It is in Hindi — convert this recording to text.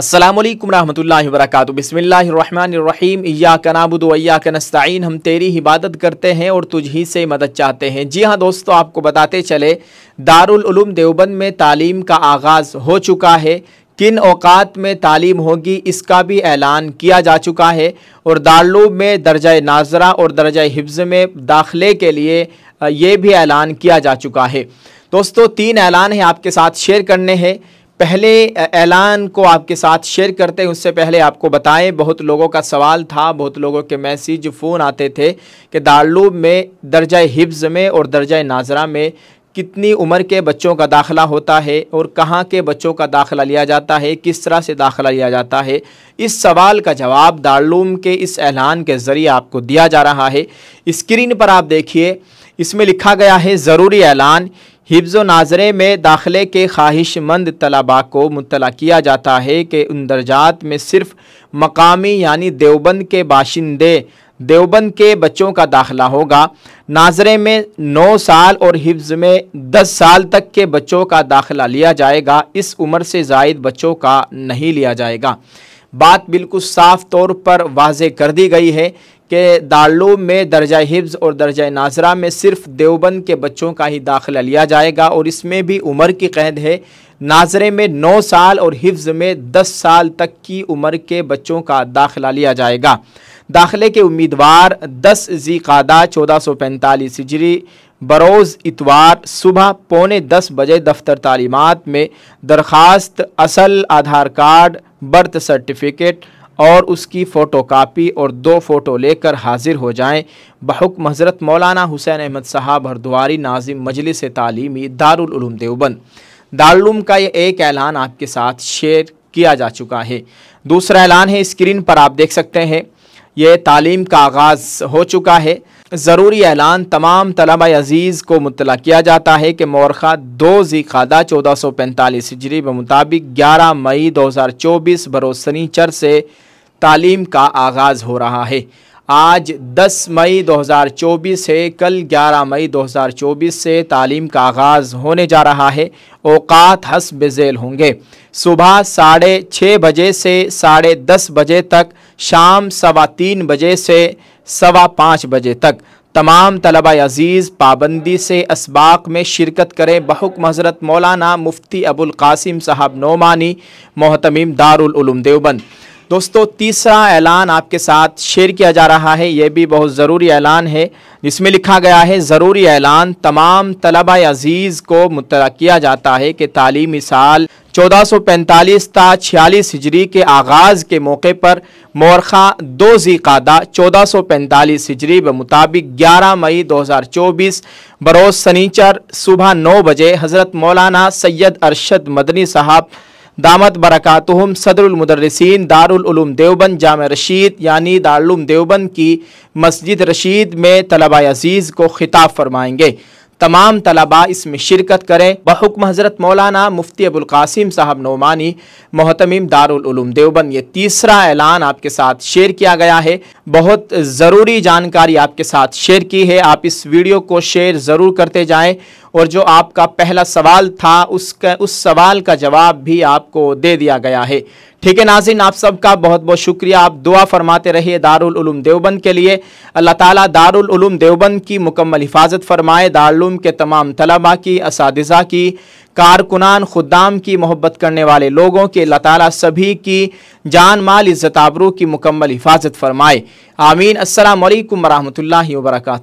असलम वरहमल वर्क बसमीम या कनाबुद या हम तेरी इबादत करते हैं और तुझ ही से मदद चाहते हैं जी हाँ दोस्तों आपको बताते चले दारुलूम देवबंद में तालीम का आगाज़ हो चुका है किन अवात में तालीम होगी इसका भी ऐलान किया जा चुका है और दारूब में दर्जा नाजरा और दर्जा हिफ्ज़ में दाखिले के लिए ये भी ऐलान किया जा चुका है दोस्तों तीन ऐलान हैं आपके साथ शेयर करने हैं पहले ऐलान को आपके साथ शेयर करते हैं उससे पहले आपको बताएं बहुत लोगों का सवाल था बहुत लोगों के मैसेज फ़ोन आते थे कि दारूब में दर्जा हिफ्ज़ में और दर्जा नाजरा में कितनी उम्र के बच्चों का दाखला होता है और कहाँ के बच्चों का दाखला लिया जाता है किस तरह से दाखला लिया जाता है इस सवाल का जवाब दारूम के इस ऐलान के ज़रिए आपको दिया जा रहा है स्क्रीन पर आप देखिए इसमें लिखा गया है ज़रूरी ऐलान हिफ्ज़ नाजरे में दाखिले के ख्वाहिशमंद तलबा को मुतला किया जाता है कि उन दर्जात में सिर्फ मकामी यानी देवबंद के बाशिंदे देवबंद के बच्चों का दाखिला होगा नाजरे में नौ साल और हिफ्ज़ में दस साल तक के बच्चों का दाखिला लिया जाएगा इस उम्र से जायद बच्चों का नहीं लिया जाएगा बात बिल्कुल साफ तौर पर वाज कर दी गई है के दालों में दर्जा हिफ्ज़ और दर्जा नाजरा में सिर्फ देवबंद के बच्चों का ही दाखिला लिया जाएगा और इसमें भी उम्र की कैद है नाजरे में नौ साल और हिफ्ज़ में दस साल तक की उम्र के बच्चों का दाखिला लिया जाएगा दाखिले के उम्मीदवार दस जी कादा चौदह सौ पैंतालीस हिजरी बरोज़ इतवार सुबह पौने दस बजे दफ्तर तालीमत में दरख्वास्त असल आधार कार्ड बर्थ सर्टिफिकेट और उसकी कापी और दो फ़ोटो लेकर हाज़िर हो जाएं बहुक हज़रत मौलाना हुसैन अहमद साहब हरद्वारी नाजिम मजलिस तालीमी दारूम देवबंद दारूम का ये एक ऐलान आपके साथ शेयर किया जा चुका है दूसरा ऐलान है स्क्रीन पर आप देख सकते हैं ये तालीम का आगाज़ हो चुका है ज़रूरी ऐलान तमाम तलबा अजीज़ को मुतला किया जाता है कि मौरखा दो जी खादा चौदह सौ पैंतालीस हिजरी के मुताबिक ग्यारह मई दो हज़ार चौबीस बरोसनी चर से तालीम का आगाज़ हो रहा है आज 10 मई 2024 से कल 11 मई 2024 से तालीम का आगाज़ होने जा रहा है अवकात हसब झेल होंगे सुबह साढ़े छः बजे से साढ़े दस बजे तक शाम सवा तीन बजे से सवा पाँच बजे तक तमाम तलबा अजीज़ पाबंदी से इसबाक में शिरकत करें बहुक हज़रत मौलाना मुफ्ती अबुल कासिम साहब नोमानी मोहतमीम दारुल देवबंद दोस्तों तीसरा ऐलान आपके साथ शेयर किया जा रहा है ये भी बहुत ज़रूरी ऐलान है जिसमें लिखा गया है ज़रूरी ऐलान तमाम तलबा अजीज़ को मुतला किया जाता है कि तालीमी साल 1445 ता छियालीस हिजरी के आगाज़ के मौके पर मोरखा दो जी कादा चौदह सौ पैंतालीस हिजरी के मुताबिक ग्यारह मई दो हज़ार चौबीस बरोज़ सनीचर सुबह नौ बजे हज़रत मौलाना सैयद अरशद मदनी साहब दामद बरक़ातहम सदरमदरसिन दारूम देवबंद जाम रशीद यानी दारूम देवबंद की मस्जिद रशीद में तलबा अजीज़ को ख़िताब फरमाएंगे तमाम तलबा इसमें शिरकत करें बहुकम हज़रत मौलाना मुफ्ती अबुल्कासिम साहब नौमानी मोहतमिम दारूम देवबंद ये तीसरा ऐलान आपके साथ शेयर किया गया है बहुत ज़रूरी जानकारी आपके साथ शेयर की है आप इस वीडियो को शेयर ज़रूर करते जाएँ और जो आपका पहला सवाल था उसका उस सवाल का जवाब भी आपको दे दिया गया है ठीक है नाजिन आप सबका बहुत बहुत शुक्रिया आप दुआ फरमाते रहिए दारुल उलूम देवबंद के लिए अल्लाह ताला दारुल उलूम देवबंद की मुकम्मल हिफाजत फरमाए दारुलूम के तमाम तलबा की इसादा की कारकुनान खुदाम की मोहब्बत करने वाले लोगों के अल्लाह ताला सभी की जान माल इज़्ज़त आबरू की मुकम्मल हिफाजत फरमाए आमीन असल वरहमल वर्का